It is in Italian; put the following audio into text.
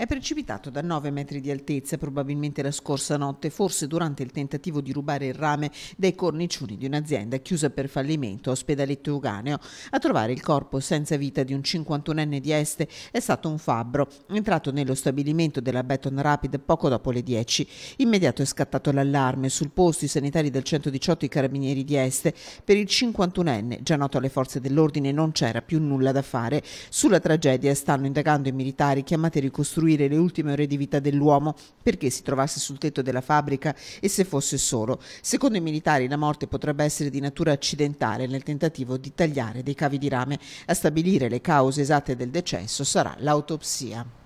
È precipitato da 9 metri di altezza, probabilmente la scorsa notte, forse durante il tentativo di rubare il rame dai cornicioni di un'azienda chiusa per fallimento Ospedaletto Euganeo. A trovare il corpo senza vita di un 51enne di Este è stato un fabbro, entrato nello stabilimento della Beton Rapid poco dopo le 10. Immediato è scattato l'allarme. Sul posto i sanitari del 118 i carabinieri di Este. Per il 51enne, già noto alle forze dell'ordine, non c'era più nulla da fare. Sulla tragedia stanno indagando i militari chiamati a ricostruire seguire le ultime ore di vita dell'uomo perché si trovasse sul tetto della fabbrica e se fosse solo. Secondo i militari la morte potrebbe essere di natura accidentale nel tentativo di tagliare dei cavi di rame. A stabilire le cause esatte del decesso sarà l'autopsia.